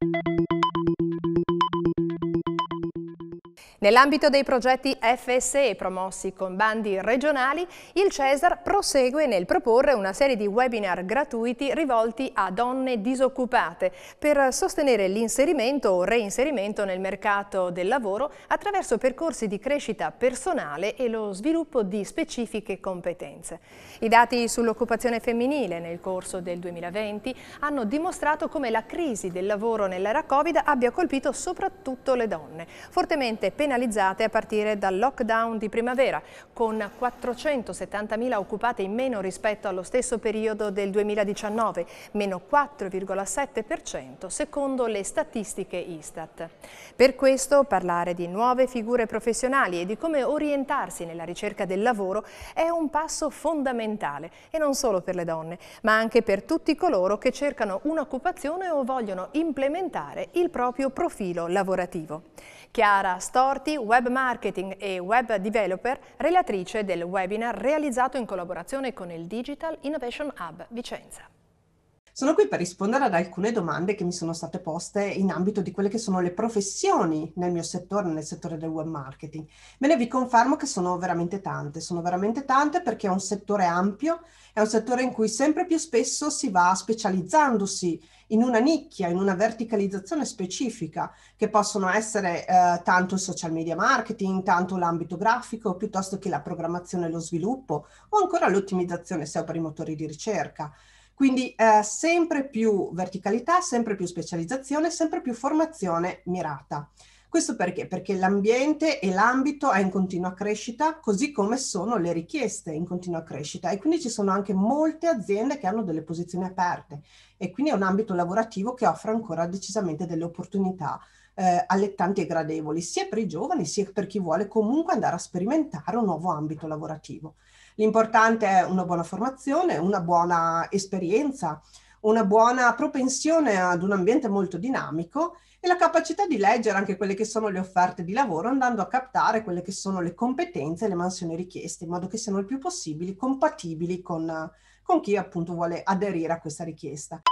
Thank you. Nell'ambito dei progetti FSE promossi con bandi regionali, il Cesar prosegue nel proporre una serie di webinar gratuiti rivolti a donne disoccupate per sostenere l'inserimento o reinserimento nel mercato del lavoro attraverso percorsi di crescita personale e lo sviluppo di specifiche competenze. I dati sull'occupazione femminile nel corso del 2020 hanno dimostrato come la crisi del lavoro nell'era Covid abbia colpito soprattutto le donne, fortemente penalizzate penalizzate a partire dal lockdown di primavera, con 470.000 occupate in meno rispetto allo stesso periodo del 2019, meno 4,7% secondo le statistiche Istat. Per questo parlare di nuove figure professionali e di come orientarsi nella ricerca del lavoro è un passo fondamentale e non solo per le donne, ma anche per tutti coloro che cercano un'occupazione o vogliono implementare il proprio profilo lavorativo. Chiara Storti, web marketing e web developer, relatrice del webinar realizzato in collaborazione con il Digital Innovation Hub Vicenza. Sono qui per rispondere ad alcune domande che mi sono state poste in ambito di quelle che sono le professioni nel mio settore, nel settore del web marketing. Me ne vi confermo che sono veramente tante, sono veramente tante perché è un settore ampio, è un settore in cui sempre più spesso si va specializzandosi in una nicchia, in una verticalizzazione specifica, che possono essere eh, tanto il social media marketing, tanto l'ambito grafico, piuttosto che la programmazione e lo sviluppo, o ancora l'ottimizzazione SEO per i motori di ricerca. Quindi eh, sempre più verticalità, sempre più specializzazione, sempre più formazione mirata. Questo perché? Perché l'ambiente e l'ambito è in continua crescita, così come sono le richieste in continua crescita e quindi ci sono anche molte aziende che hanno delle posizioni aperte e quindi è un ambito lavorativo che offre ancora decisamente delle opportunità eh, allettanti e gradevoli, sia per i giovani sia per chi vuole comunque andare a sperimentare un nuovo ambito lavorativo. L'importante è una buona formazione, una buona esperienza, una buona propensione ad un ambiente molto dinamico e la capacità di leggere anche quelle che sono le offerte di lavoro andando a captare quelle che sono le competenze e le mansioni richieste in modo che siano il più possibile compatibili con, con chi appunto vuole aderire a questa richiesta.